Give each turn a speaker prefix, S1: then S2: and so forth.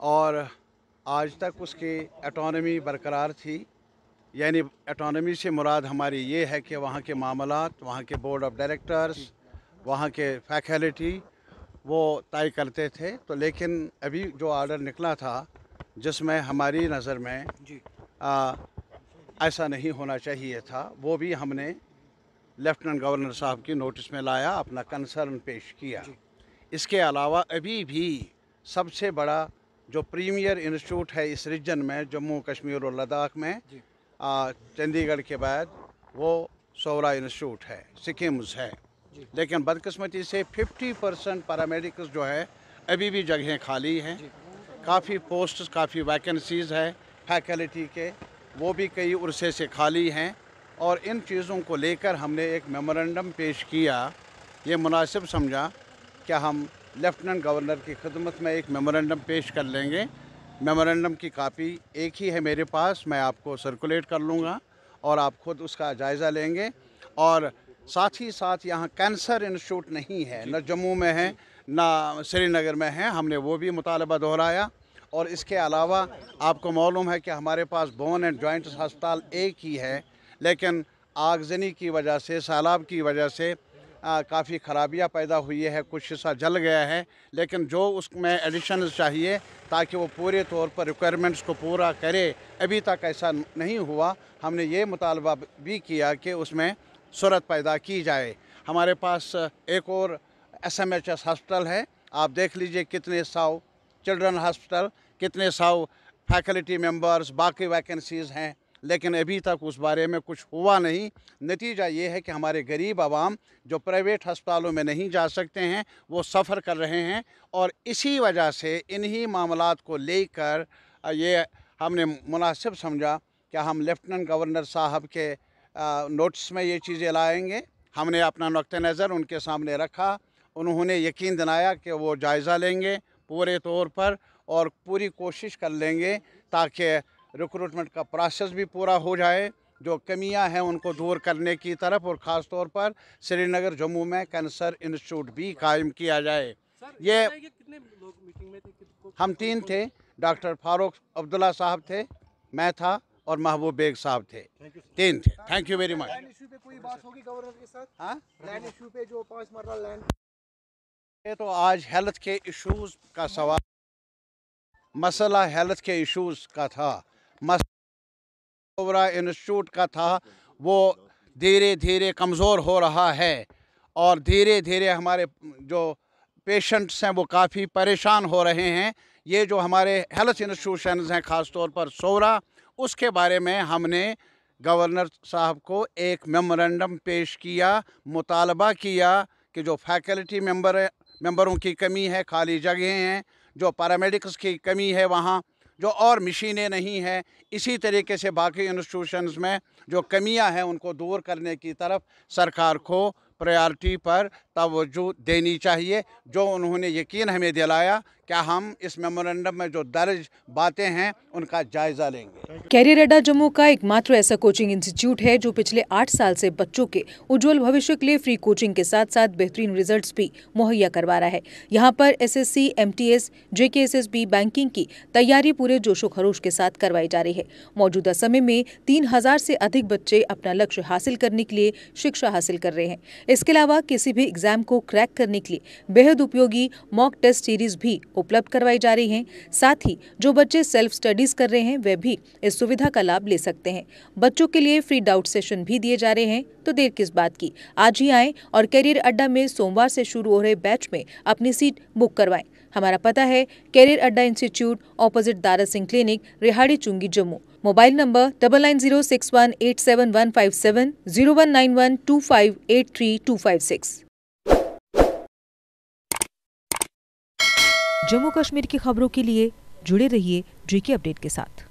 S1: और आज तक उसकी एटोनमी बरकरार थी यानी एटोनमी से मुराद हमारी ये है कि वहाँ के मामला वहाँ के बोर्ड ऑफ डायरेक्टर्स वहाँ के फैकल्टी वो तय करते थे तो लेकिन अभी जो आर्डर निकला था जिसमें हमारी नज़र में आ, ऐसा नहीं होना चाहिए था वो भी हमने लेफ्टिनेंट गवर्नर साहब की नोटिस में लाया अपना कंसर्न पेश किया इसके अलावा अभी भी सबसे बड़ा जो प्रीमियर इंस्टीट्यूट है इस रीजन में जम्मू कश्मीर और लद्दाख में चंडीगढ़ के बाद वो सोवरा इंस्टीट्यूट है सिक्किम्स है लेकिन बदकस्मती से 50 परसेंट पैरामेडिकल्स जो है अभी भी जगहें खाली हैं काफ़ी पोस्ट काफ़ी वैकेंसीज़ है फैकल्टी के वो भी कई उर्से से खाली हैं और इन चीज़ों को लेकर हमने एक मेमोरेंडम पेश किया ये मुनासिब समझा कि हम लेफ्टिनेंट गवर्नर की खदमत में एक मेमोरेंडम पेश कर लेंगे मेमोरेंडम की कापी एक ही है मेरे पास मैं आपको सर्कुलेट कर लूँगा और आप खुद उसका जायज़ा लेंगे और साथ ही साथ यहाँ कैंसर इंस्टीट्यूट नहीं है न जम्मू में है ना श्रीनगर में है हमने वो भी मुतालबा दोहराया और इसके अलावा आपको मालूम है कि हमारे पास बोन एंड जॉइंट्स अस्पताल एक ही है लेकिन आगजनी की वजह से सैलाब की वजह से काफ़ी खराबियाँ पैदा हुई है कुछ हिस्सा जल गया है लेकिन जो उसमें एडिशन चाहिए ताकि वो पूरे तौर पर रिक्वायरमेंट्स को पूरा करे अभी तक ऐसा नहीं हुआ हमने ये मुतालबा भी किया कि उसमें सूरत पैदा की जाए हमारे पास एक और S M H S hospital है आप देख लीजिए कितने साव चिल्ड्रन हॉस्पिटल कितने साव फैकल्टी मेम्बर्स बाकी वैकेंसीज़ हैं लेकिन अभी तक उस बारे में कुछ हुआ नहीं नतीजा ये है कि हमारे गरीब आवाम जो प्राइवेट अस्पतालों में नहीं जा सकते हैं वो सफ़र कर रहे हैं और इसी वजह से इन्हीं मामला को लेकर ये हमने मुनासिब समझा कि हम लेफ्टिनेंट गवर्नर साहब के नोट्स में ये चीज़ें लाएंगे हमने अपना नक़ नज़र उनके सामने रखा उन्होंने यकीन दिलाया कि वो जायज़ा लेंगे पूरे तौर पर और पूरी कोशिश कर लेंगे ताकि रिक्रूटमेंट का प्रोसेस भी पूरा हो जाए जो कमियां हैं उनको दूर करने की तरफ और ख़ास तौर पर श्रीनगर जम्मू में कैंसर इंस्टीट्यूट भी कायम किया जाए ये हम तीन थे डॉक्टर फारूक अब्दुल्ला साहब थे मैं था और महबूब बेग साहब थे तीन थे थैंक यू वेरी मच ये तो आज हेल्थ के इश्यूज का सवाल मसला हेल्थ के इश्यूज का था मसरा इंस्टीट्यूट का था वो धीरे धीरे कमज़ोर हो रहा है और धीरे धीरे हमारे जो पेशेंट्स हैं वो काफ़ी परेशान हो रहे हैं ये जो हमारे हेल्थ इंस्टीट्यूशन हैं ख़ास तौर पर सोरा उसके बारे में हमने गवर्नर साहब को एक मेमोरेंडम पेश किया मुतालबा किया कि जो फैकल्टी मेंबर मेंबरों की कमी है खाली जगहें हैं जो पैरामेडिक्स की कमी है वहाँ जो और मशीनें नहीं हैं इसी तरीके से बाकी इंस्टीट्यूशन में जो कमियां हैं उनको दूर करने की तरफ सरकार को प्रायोरिटी पर तोज्जो देनी चाहिए जो उन्होंने यकीन हमें दिलाया क्या हम इस मेमोरेंडम में जो दर्ज बातें हैं उनका जायजा लेंगे
S2: कैरियर अड्डा जम्मू का एकमात्र ऐसा कोचिंग इंस्टीट्यूट है जो पिछले आठ साल से बच्चों के उज्जवल भविष्य के लिए फ्री कोचिंग के साथ साथ बेहतरीन रिजल्ट्स भी मुहैया करवा रहा है यहाँ पर एसएससी, एमटीएस, जेकेएसएसबी, बैंकिंग की तैयारी पूरे जोशो खरोश के साथ करवाई जा रही है मौजूदा समय में तीन हजार से अधिक बच्चे अपना लक्ष्य हासिल करने के लिए शिक्षा हासिल कर रहे हैं इसके अलावा किसी भी एग्जाम एग्जाम को क्रैक करने के लिए बेहद उपयोगी मॉक टेस्ट सीरीज भी उपलब्ध करवाई जा रही है साथ ही जो बच्चे सेल्फ स्टडीज कर रहे हैं वे भी इस सुविधा का लाभ ले सकते हैं बच्चों के लिए फ्री डाउट सेशन भी दिए जा रहे हैं तो देर किस बात की आज ही आए और करियर अड्डा में सोमवार से शुरू हो रहे बैच में अपनी सीट बुक करवाएं हमारा पता है career Adda institute opposite Dara Singh clinic Rehari Chungi Jammu mobile number double nine zero six one eight seven one five seven zero one nine one two five eight three two five six Jammu Kashmir की खबरों के लिए जुड़े रहिए जी अपडेट के साथ